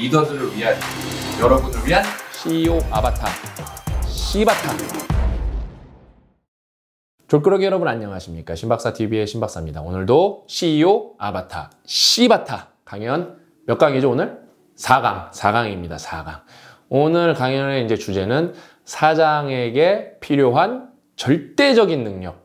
리더들을 위한 여러분을 위한 CEO 아바타 씨바타 졸끄러기 여러분 안녕하십니까 신박사 TV의 신박사입니다 오늘도 CEO 아바타 씨바타 강연 몇 강이죠 오늘? 4강 4강입니다 4강 오늘 강연의 이제 주제는 사장에게 필요한 절대적인 능력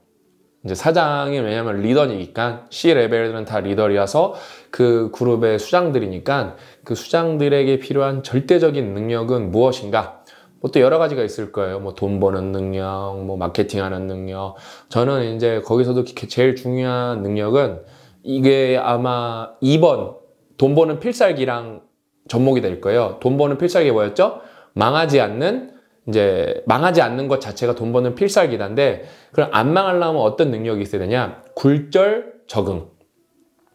이제 사장이 왜냐면 리더니까 C 레벨들은 다리더리라서그 그룹의 수장들이니까 그 수장들에게 필요한 절대적인 능력은 무엇인가? 뭐 또 여러 가지가 있을 거예요. 뭐 돈 버는 능력, 뭐 마케팅하는 능력. 저는 이제 거기서도 제일 중요한 능력은 이게 아마 2번 돈 버는 필살기랑 접목이 될 거예요. 돈 버는 필살기 뭐였죠? 망하지 않는 이제 망하지 않는 것 자체가 돈 버는 필살기단데 그럼 안 망하려면 어떤 능력이 있어야 되냐? 굴절 적응.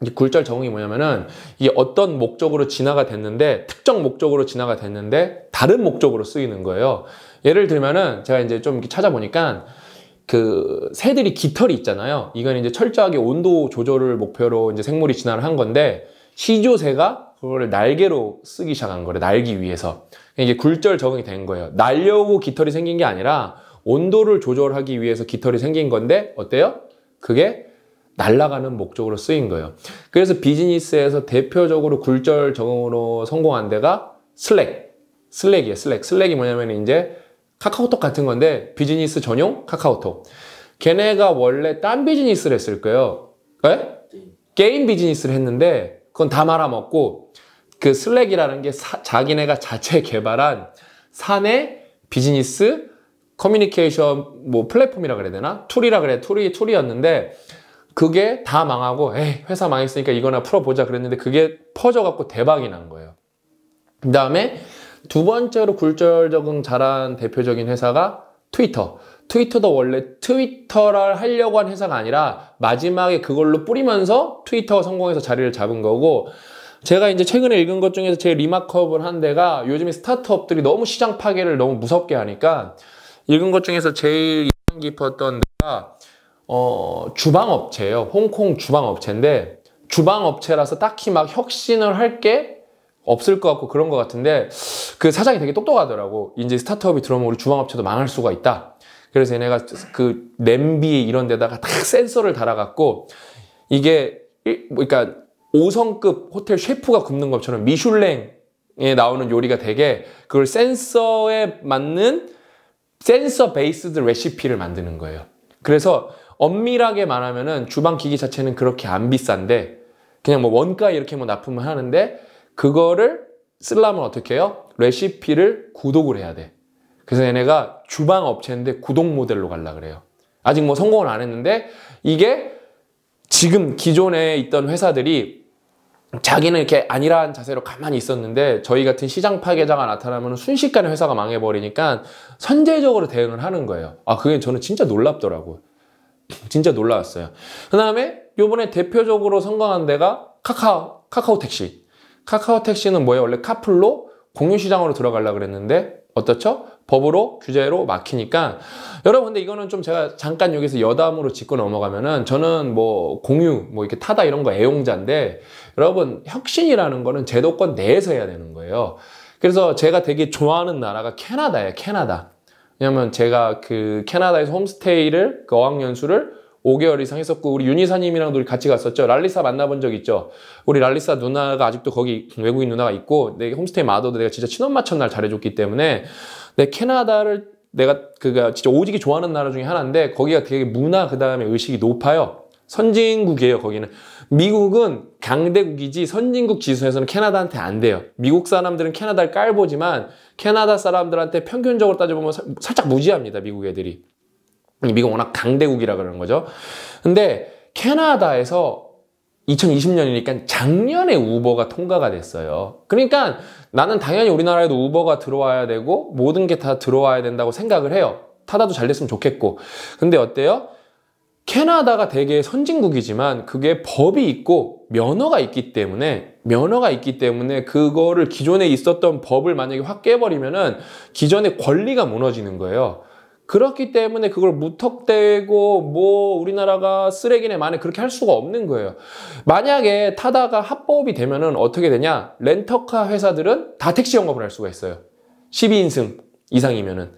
이 굴절 적응이 뭐냐면은 이게 어떤 목적으로 진화가 됐는데 특정 목적으로 진화가 됐는데 다른 목적으로 쓰이는 거예요. 예를 들면은 제가 이제 좀 이렇게 찾아보니까 그 새들이 깃털이 있잖아요. 이건 이제 철저하게 온도 조절을 목표로 이제 생물이 진화를 한 건데 시조새가 그거를 날개로 쓰기 시작한 거래. 날기 위해서. 그러니까 이게 굴절 적응이 된 거예요. 날려고 깃털이 생긴 게 아니라 온도를 조절하기 위해서 깃털이 생긴 건데 어때요? 그게 날아가는 목적으로 쓰인 거예요. 그래서 비즈니스에서 대표적으로 굴절 적응으로 성공한 데가 슬랙. 슬랙이에요, 슬랙. 슬랙이 뭐냐면 이제 카카오톡 같은 건데 비즈니스 전용 카카오톡. 걔네가 원래 딴 비즈니스를 했을 거예요. 예? 네? 게임 비즈니스를 했는데 그건 다 말아먹고 그 슬랙이라는 게 사, 자기네가 자체 개발한 사내 비즈니스 커뮤니케이션 뭐 플랫폼이라 그래야 되나? 툴이라 그래. 툴이 툴이었는데 그게 다 망하고 에 회사 망했으니까 이거나 풀어보자 그랬는데 그게 퍼져갖고 대박이 난 거예요. 그 다음에 두 번째로 굴절 적응 잘한 대표적인 회사가 트위터. 트위터도 원래 트위터를 하려고 한 회사가 아니라 마지막에 그걸로 뿌리면서 트위터가 성공해서 자리를 잡은 거고 제가 이제 최근에 읽은 것 중에서 제일 리마크업을 한 데가 요즘에 스타트업들이 너무 시장 파괴를 너무 무섭게 하니까 읽은 것 중에서 제일 인상 깊었던 데가 어, 주방업체예요. 홍콩 주방업체인데 주방업체라서 딱히 막 혁신을 할 게 없을 것 같고 그런 것 같은데 그 사장이 되게 똑똑하더라고. 이제 스타트업이 들어오면 우리 주방업체도 망할 수가 있다. 그래서 얘네가 그 냄비 이런 데다가 딱 센서를 달아갖고 이게 그러니까 5성급 호텔 셰프가 굽는 것처럼 미슐랭에 나오는 요리가 되게 그걸 센서에 맞는 센서 베이스드 레시피를 만드는 거예요. 그래서 엄밀하게 말하면은 주방 기기 자체는 그렇게 안 비싼데 그냥 뭐 원가 이렇게 뭐 납품을 하는데 그거를 쓰려면 어떻게 해요? 레시피를 구독을 해야 돼. 그래서 얘네가 주방 업체인데 구독 모델로 갈라 그래요. 아직 뭐 성공을 안 했는데 이게 지금 기존에 있던 회사들이 자기는 이렇게 안일한 자세로 가만히 있었는데 저희 같은 시장 파괴자가 나타나면 순식간에 회사가 망해버리니까 선제적으로 대응을 하는 거예요. 아 그게 저는 진짜 놀랍더라고요. 진짜 놀라웠어요. 그 다음에 요번에 대표적으로 성공한 데가 카카오, 카카오 택시. 카카오 택시는 뭐예요? 원래 카풀로 공유시장으로 들어가려고 그랬는데 어떻죠? 법으로 규제로 막히니까 여러분 근데 이거는 좀 제가 잠깐 여기서 여담으로 짚고 넘어가면은 저는 뭐 공유 뭐 이렇게 타다 이런 거 애용자인데 여러분 혁신이라는 거는 제도권 내에서 해야 되는 거예요. 그래서 제가 되게 좋아하는 나라가 캐나다예요. 캐나다. 왜냐면 제가 그 캐나다에서 홈스테이를 그 어학연수를 5개월 이상 했었고 우리 윤희사님이랑도 우리 같이 갔었죠. 랄리사 만나본 적 있죠. 우리 랄리사 누나가 아직도 거기 외국인 누나가 있고 내 홈스테이 마더도 내가 진짜 친엄마첫날 잘해줬기 때문에 근데 캐나다를 내가 그가 진짜 오지게 좋아하는 나라 중에 하나인데 거기가 되게 문화 그 다음에 의식이 높아요. 선진국이에요 거기는 미국은 강대국이지 선진국 지수에서는 캐나다한테 안 돼요 미국 사람들은 캐나다를 깔보지만 캐나다 사람들한테 평균적으로 따져보면 살짝 무지합니다 미국 애들이 미국 워낙 강대국이라 그러는 거죠 근데 캐나다에서 2020년이니까 작년에 우버가 통과가 됐어요. 그러니까 나는 당연히 우리나라에도 우버가 들어와야 되고 모든 게 다 들어와야 된다고 생각을 해요. 타다도 잘 됐으면 좋겠고. 근데 어때요? 캐나다가 되게 선진국이지만 그게 법이 있고 면허가 있기 때문에 면허가 있기 때문에 그거를 기존에 있었던 법을 만약에 확 깨버리면은 기존의 권리가 무너지는 거예요. 그렇기 때문에 그걸 무턱대고 뭐 우리나라가 쓰레기네 만에 그렇게 할 수가 없는 거예요. 만약에 타다가 합법이 되면은 어떻게 되냐? 렌터카 회사들은 다 택시 영업을 할 수가 있어요. 12인승 이상이면은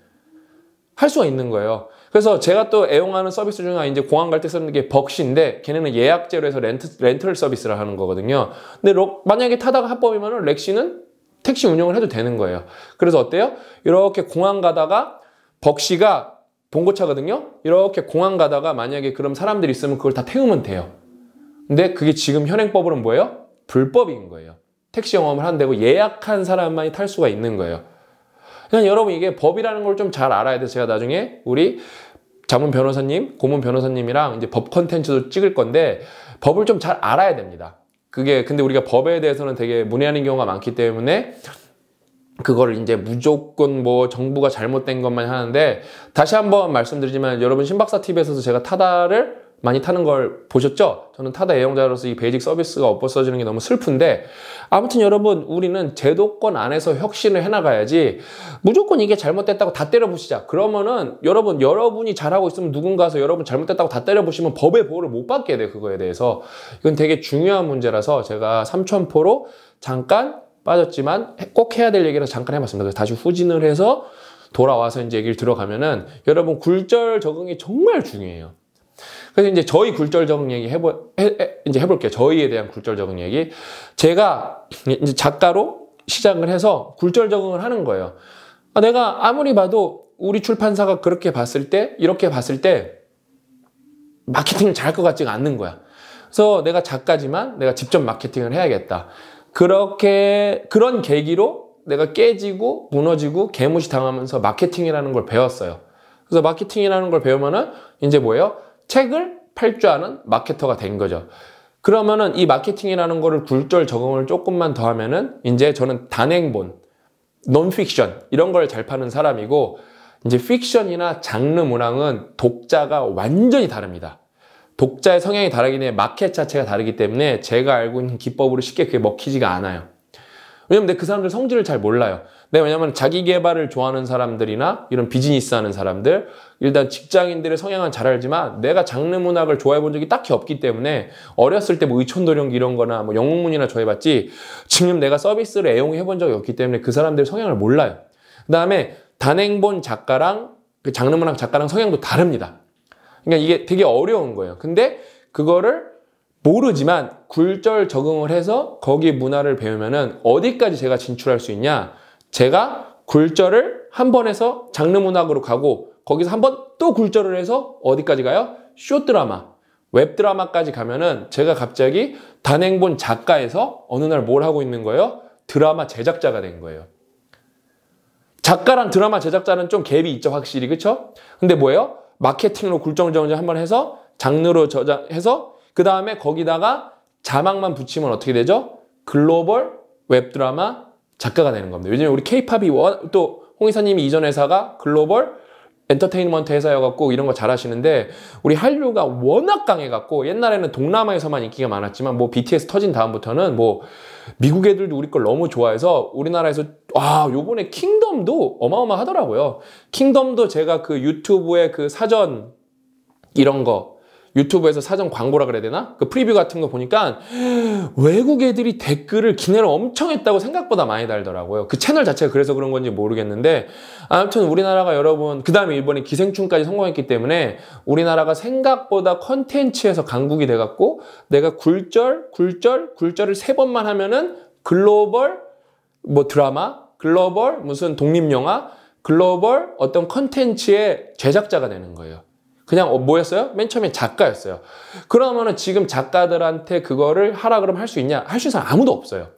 할 수가 있는 거예요. 그래서 제가 또 애용하는 서비스 중에 이제 공항 갈 때 쓰는 게 벅시인데 걔네는 예약제로 해서 렌트, 렌털 서비스를 하는 거거든요. 근데 로, 만약에 타다가 합법이면 렉시는 택시 운영을 해도 되는 거예요. 그래서 어때요? 이렇게 공항 가다가 벅시가 봉고차거든요. 이렇게 공항 가다가 만약에 그런 사람들이 있으면 그걸 다 태우면 돼요. 근데 그게 지금 현행법으로는 뭐예요? 불법인 거예요. 택시 영업을 한다고 예약한 사람만이 탈 수가 있는 거예요. 그냥 그러니까 여러분 이게 법이라는 걸 좀 잘 알아야 돼서 제가 나중에 우리 자문 변호사님, 고문 변호사님이랑 이제 법 컨텐츠도 찍을 건데 법을 좀 잘 알아야 됩니다. 그게 근데 우리가 법에 대해서는 되게 문의하는 경우가 많기 때문에 그걸 이제 무조건 뭐 정부가 잘못된 것만 하는데 다시 한번 말씀드리지만 여러분 신박사 TV에서도 제가 타다를 많이 타는 걸 보셨죠? 저는 타다 애용자로서 이 베이직 서비스가 없어지는 게 너무 슬픈데 아무튼 여러분 우리는 제도권 안에서 혁신을 해나가야지 무조건 이게 잘못됐다고 다 때려부시자 그러면은 여러분 여러분이 잘하고 있으면 누군가서 여러분 잘못됐다고 다 때려부시면 법의 보호를 못 받게 돼 그거에 대해서 이건 되게 중요한 문제라서 제가 삼천포로 잠깐 빠졌지만 꼭 해야 될얘기를 잠깐 해봤습니다. 그래서 다시 후진을 해서 돌아와서 이제 얘기를 들어가면은 여러분 굴절 적응이 정말 중요해요. 그래서 이제 저희 굴절 적응 얘기 해보, 해, 해, 이제 해볼게요. 저희에 대한 굴절 적응 얘기. 제가 이제 작가로 시작을 해서 굴절 적응을 하는 거예요. 아, 내가 아무리 봐도 우리 출판사가 그렇게 봤을 때, 이렇게 봤을 때, 마케팅을 잘할 것 같지가 않는 거야. 그래서 내가 작가지만 내가 직접 마케팅을 해야겠다. 그렇게 그런 계기로 내가 깨지고 무너지고 개무시 당하면서 마케팅이라는 걸 배웠어요. 그래서 마케팅이라는 걸 배우면은 이제 뭐예요? 책을 팔 줄 아는 마케터가 된 거죠. 그러면은 이 마케팅이라는 거를 굴절 적응을 조금만 더 하면은 이제 저는 단행본, 논픽션 이런 걸 잘 파는 사람이고 이제 픽션이나 장르 문항은 독자가 완전히 다릅니다. 독자의 성향이 다르기 때문에 마켓 자체가 다르기 때문에 제가 알고 있는 기법으로 쉽게 그게 먹히지가 않아요. 왜냐면 내 그 사람들 성질을 잘 몰라요. 내가 네, 왜냐면 자기 개발을 좋아하는 사람들이나 이런 비즈니스 하는 사람들, 일단 직장인들의 성향은 잘 알지만 내가 장르 문학을 좋아해 본 적이 딱히 없기 때문에 어렸을 때 뭐 의촌도령 이런 거나 뭐 영문문이나 좋아해 봤지 지금 내가 서비스를 애용해 본 적이 없기 때문에 그 사람들의 성향을 몰라요. 그 다음에 단행본 작가랑 그 장르 문학 작가랑 성향도 다릅니다. 그러니까 이게 되게 어려운 거예요. 근데 그거를 모르지만 굴절 적응을 해서 거기 문화를 배우면은 어디까지 제가 진출할 수 있냐? 제가 굴절을 한번 해서 장르 문학으로 가고 거기서 한 번 또 굴절을 해서 어디까지 가요? 쇼 드라마, 웹 드라마까지 가면은 제가 갑자기 단행본 작가에서 어느 날 뭘 하고 있는 거예요? 드라마 제작자가 된 거예요. 작가랑 드라마 제작자는 좀 갭이 있죠, 확실히. 그쵸? 근데 뭐예요? 마케팅으로 굴정정지 한번 해서 장르로 저장해서 그 다음에 거기다가 자막만 붙이면 어떻게 되죠? 글로벌 웹드라마 작가가 되는 겁니다. 왜냐면 우리 케이팝이 또 홍의사님이 이전 회사가 글로벌 엔터테인먼트 회사여갖고 이런 거 잘하시는데 우리 한류가 워낙 강해갖고 옛날에는 동남아에서만 인기가 많았지만 뭐 BTS 터진 다음부터는 뭐 미국 애들도 우리 걸 너무 좋아해서 우리나라에서 와 요번에 킹덤도 어마어마하더라고요. 킹덤도 제가 그 유튜브에 그 사전 이런 거 유튜브에서 사전 광고라 그래야 되나? 그 프리뷰 같은 거 보니까 외국 애들이 댓글을 기내를 엄청 했다고 생각보다 많이 달더라고요. 그 채널 자체가 그래서 그런 건지 모르겠는데 아무튼 우리나라가 여러분 그 다음에 일본이 기생충까지 성공했기 때문에 우리나라가 생각보다 컨텐츠에서 강국이 돼갖고 내가 굴절, 굴절, 굴절을 세 번만 하면은 글로벌 뭐 드라마, 글로벌 무슨 독립영화, 글로벌 어떤 컨텐츠의 제작자가 되는 거예요. 그냥 어, 뭐였어요? 맨처음에 작가였어요. 그러면은 지금 작가들한테 그거를 하라 그러면 할 수 있냐? 할 수 있는 사람 아무도 없어요.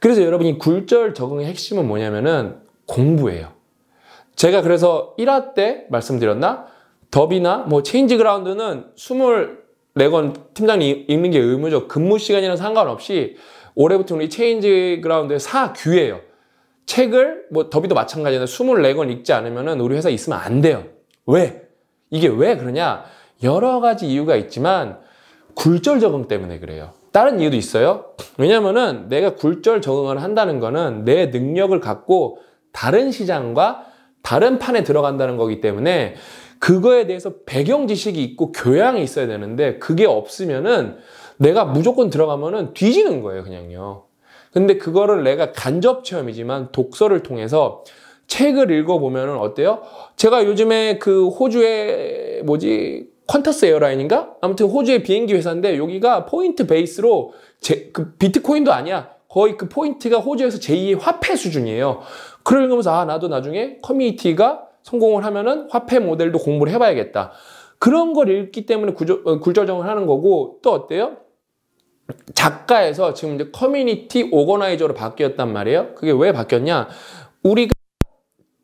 그래서 여러분이 굴절 적응의 핵심은 뭐냐면은 공부예요. 제가 그래서 1화 때 말씀드렸나? 더비나 뭐 체인지 그라운드는 24권 팀장님 읽는 게의무적 근무 시간이랑 상관없이 올해부터 우리 체인지 그라운드의 4규예요. 책을 뭐 더비도 마찬가지인데 24권 읽지 않으면 은 우리 회사 있으면 안 돼요. 왜? 이게 왜 그러냐? 여러 가지 이유가 있지만 굴절 적응 때문에 그래요. 다른 이유도 있어요. 왜냐면은 내가 굴절 적응을 한다는 거는 내 능력을 갖고 다른 시장과 다른 판에 들어간다는 거기 때문에 그거에 대해서 배경 지식이 있고 교양이 있어야 되는데 그게 없으면은 내가 무조건 들어가면은 뒤지는 거예요, 그냥요. 근데 그거를 내가 간접 체험이지만 독서를 통해서 책을 읽어보면 어때요? 제가 요즘에 그 호주의 뭐지 퀀터스 에어라인인가? 아무튼 호주의 비행기 회사인데 여기가 포인트 베이스로 제, 그 비트코인도 아니야. 거의 그 포인트가 호주에서 제2의 화폐 수준이에요. 그러면서 아 나도 나중에 커뮤니티가 성공을 하면은 화폐 모델도 공부를 해봐야겠다. 그런 걸 읽기 때문에 구조, 어, 굴절정을 하는 거고 또 어때요? 작가에서 지금 이제 커뮤니티 오거나이저로 바뀌었단 말이에요. 그게 왜 바뀌었냐? 우리가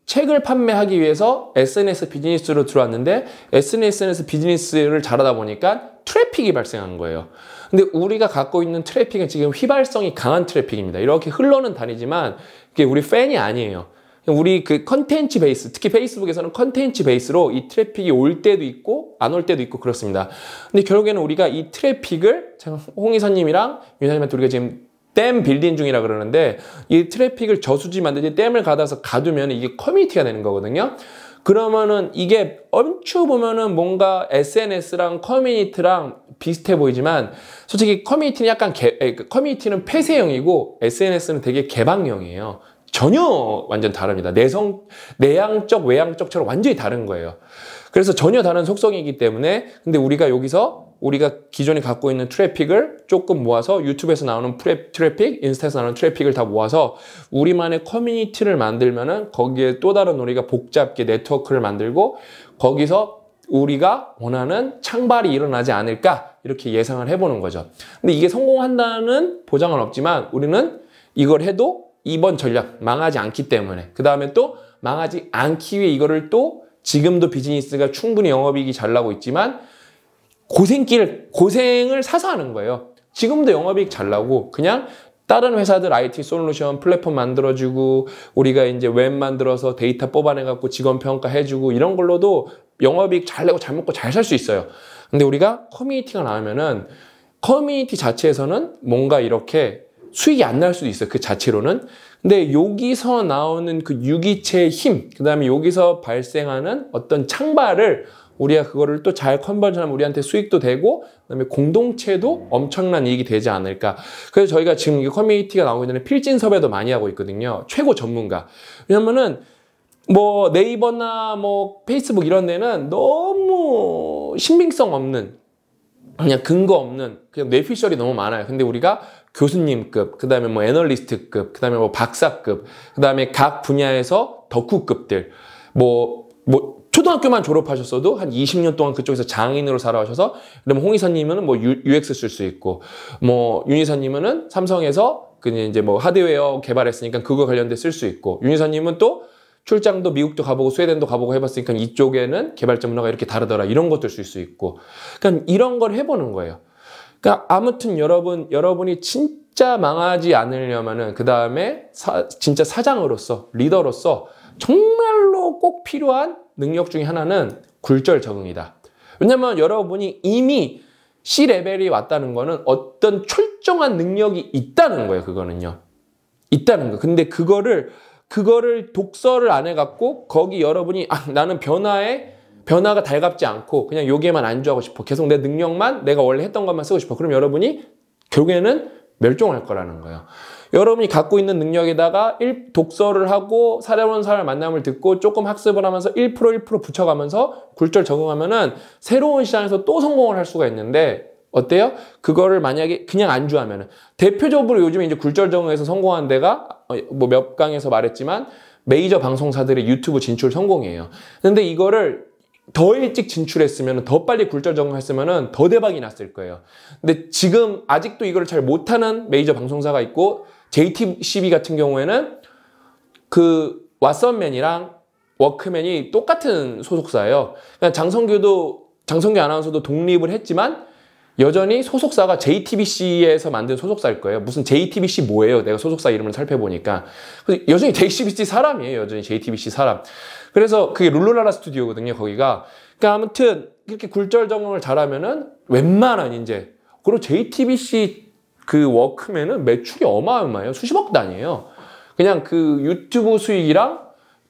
책을 판매하기 위해서 SNS 비즈니스로 들어왔는데 SNS 비즈니스를 잘하다 보니까 트래픽이 발생한 거예요. 근데 우리가 갖고 있는 트래픽은 지금 휘발성이 강한 트래픽입니다. 이렇게 흘러는 다니지만 이게 우리 팬이 아니에요. 우리 그 컨텐츠 베이스, 특히 페이스북에서는 컨텐츠 베이스로 이 트래픽이 올 때도 있고 안 올 때도 있고 그렇습니다. 근데 결국에는 우리가 이 트래픽을 홍의선님이랑 윤사님한테 우리가 지금 댐 빌딩 중이라 그러는데 이 트래픽을 저수지 만들지 댐을 가둬서 가두면 이게 커뮤니티가 되는 거거든요. 그러면은 이게 엄추 보면은 뭔가 SNS랑 커뮤니티랑 비슷해 보이지만 솔직히 커뮤니티는 약간 개, 그 커뮤니티는 폐쇄형이고 SNS는 되게 개방형이에요. 전혀 완전 다릅니다. 내성, 내향적, 외향적처럼 완전히 다른 거예요. 그래서 전혀 다른 속성이기 때문에 근데 우리가 여기서 우리가 기존에 갖고 있는 트래픽을 조금 모아서 유튜브에서 나오는 프레, 트래픽, 인스타에서 나오는 트래픽을 다 모아서 우리만의 커뮤니티를 만들면은 거기에 또 다른 우리가 복잡하게 네트워크를 만들고 거기서 우리가 원하는 창발이 일어나지 않을까 이렇게 예상을 해보는 거죠. 근데 이게 성공한다는 보장은 없지만 우리는 이걸 해도 이번 전략 망하지 않기 때문에 그 다음에 또 망하지 않기 위해 이거를 또 지금도 비즈니스가 충분히 영업이익이 잘 나고 있지만 고생길 고생을 사서 하는 거예요. 지금도 영업이익 잘 나고 그냥 다른 회사들 IT 솔루션 플랫폼 만들어주고 우리가 이제 웹 만들어서 데이터 뽑아내갖고 직원 평가해주고 이런 걸로도 영업이익 잘 내고 잘 먹고 잘 살 수 있어요. 근데 우리가 커뮤니티가 나오면은 커뮤니티 자체에서는 뭔가 이렇게 수익이 안 날 수도 있어요. 그 자체로는. 근데 여기서 나오는 그 유기체의 힘, 그 다음에 여기서 발생하는 어떤 창발을 우리가 그거를 또 잘 컨버전하면 우리한테 수익도 되고 그다음에 공동체도 엄청난 이익이 되지 않을까. 그래서 저희가 지금 이 커뮤니티가 나오고 있는 필진 섭외도 많이 하고 있거든요. 최고 전문가. 왜냐면은 뭐 네이버나 뭐 페이스북 이런 데는 너무 신빙성 없는 그냥 근거 없는 그냥 뇌피셜이 너무 많아요. 근데 우리가 교수님급, 그 다음에 뭐 애널리스트급, 그 다음에 뭐 박사급, 그 다음에 각 분야에서 덕후급들, 뭐, 뭐, 초등학교만 졸업하셨어도 한 20년 동안 그쪽에서 장인으로 살아오셔서, 그럼홍 이사님은 뭐 UX 쓸 수 있고, 뭐, 윤희사님은 삼성에서 그냥 이제 뭐 하드웨어 개발했으니까 그거 관련돼 쓸 수 있고, 윤희사님은또 출장도 미국도 가보고 스웨덴도 가보고 해봤으니까 이쪽에는 개발자 문화가 이렇게 다르더라 이런 것들쓸수 있고 그러니까 이런 걸 해보는 거예요 그러니까 아무튼 여러분 여러분이 진짜 망하지 않으려면은 그 다음에 진짜 사장으로서 리더로서 정말로 꼭 필요한 능력 중에 하나는 굴절 적응이다 왜냐면 여러분이 이미 C 레벨이 왔다는 거는 어떤 철정한 능력이 있다는 거예요 그거는요 있다는 거 근데 그거를 그거를 독서를 안 해갖고 거기 여러분이 아, 나는 변화에 변화가 달갑지 않고 그냥 여기에만 안주하고 싶어. 계속 내 능력만 내가 원래 했던 것만 쓰고 싶어. 그럼 여러분이 결국에는 멸종할 거라는 거예요. 여러분이 갖고 있는 능력에다가 일, 독서를 하고 사려운 사람 만남을 듣고 조금 학습을 하면서 1% 1% 붙여가면서 굴절 적응하면은 새로운 시장에서 또 성공을 할 수가 있는데 어때요? 그거를 만약에 그냥 안주하면은 대표적으로 요즘에 이제 굴절 적응에서 성공한 데가 어, 뭐몇 강에서 말했지만 메이저 방송사들의 유튜브 진출 성공이에요. 근데 이거를 더 일찍 진출했으면 더 빨리 굴절 적응했으면 더 대박이 났을 거예요. 근데 지금 아직도 이거잘 못하는 메이저 방송사가 있고 j t b 같은 경우에는 그 왓썸맨이랑 워크맨이 똑같은 소속사예요. 그러니까 장성규도 장성규 아나운서도 독립을 했지만 여전히 소속사가 JTBC에서 만든 소속사일 거예요. 무슨 JTBC 뭐예요? 내가 소속사 이름을 살펴보니까. 여전히 JTBC 사람이에요. 여전히 JTBC 사람. 그래서 그게 룰루라라 스튜디오거든요. 거기가. 그러니까 아무튼 이렇게 굴절 적을 잘하면은 웬만한 이제 그리고 JTBC 그 워크맨은 매출이 어마어마해요. 수십억 단위에요. 그냥 그 유튜브 수익이랑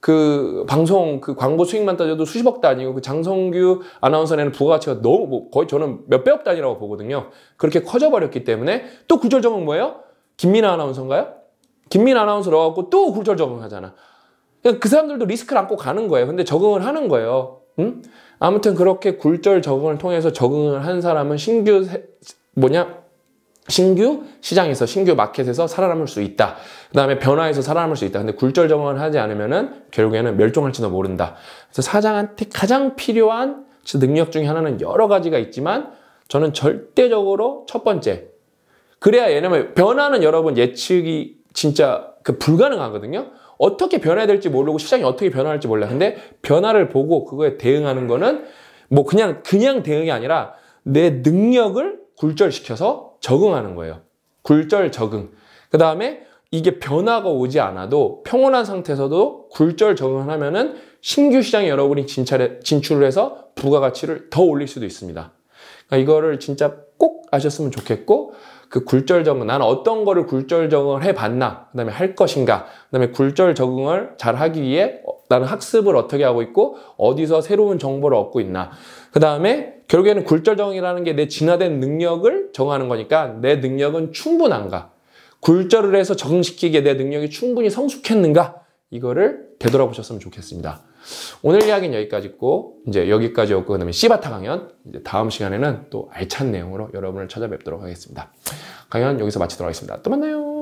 그 방송 그 광고 수익만 따져도 수십억 단위고 그 장성규 아나운서는 부가가치가 너무 뭐 거의 저는 몇백억 단위라고 보거든요. 그렇게 커져버렸기 때문에 또 굴절점은 뭐예요? 김민아 아나운서인가요? 김민아 아나운서 로어갖고또 굴절점을 하잖아. 그러그 그러니까 사람들도 리스크를 안고 가는 거예요. 근데 적응을 하는 거예요. 음? 아무튼 그렇게 굴절 적응을 통해서 적응을 한 사람은 신규 세, 뭐냐 신규 시장에서 신규 마켓에서 살아남을 수 있다. 그 다음에 변화에서 살아남을 수 있다. 근데 굴절 정황을 하지 않으면은 결국에는 멸종할지도 모른다. 그래서 사장한테 가장 필요한 능력 중에 하나는 여러 가지가 있지만 저는 절대적으로 첫 번째. 그래야 왜냐면 변화는 여러분 예측이 진짜 그 불가능하거든요. 어떻게 변해야 화 될지 모르고 시장이 어떻게 변화할지 몰라. 근데 변화를 보고 그거에 대응하는 거는 뭐 그냥 그냥 대응이 아니라 내 능력을 굴절시켜서 적응하는 거예요. 굴절 적응. 그 다음에 이게 변화가 오지 않아도 평온한 상태에서도 굴절 적응을 하면은 신규 시장에 여러분이 진찰해, 진출을 해서 부가가치를 더 올릴 수도 있습니다. 그러니까 이거를 진짜 꼭 아셨으면 좋겠고 그 굴절 적응, 나는 어떤 거를 굴절 적응을 해봤나, 그 다음에 할 것인가, 그 다음에 굴절 적응을 잘 하기 위해 나는 학습을 어떻게 하고 있고 어디서 새로운 정보를 얻고 있나, 그 다음에 결국에는 굴절정이라는 게 내 진화된 능력을 정하는 거니까 내 능력은 충분한가? 굴절을 해서 적응시키기에 내 능력이 충분히 성숙했는가? 이거를 되돌아보셨으면 좋겠습니다. 오늘 이야기는 여기까지고 이제 여기까지였고 그다음에 시바타 강연 이제 다음 시간에는 또 알찬 내용으로 여러분을 찾아뵙도록 하겠습니다. 강연 여기서 마치도록 하겠습니다. 또 만나요.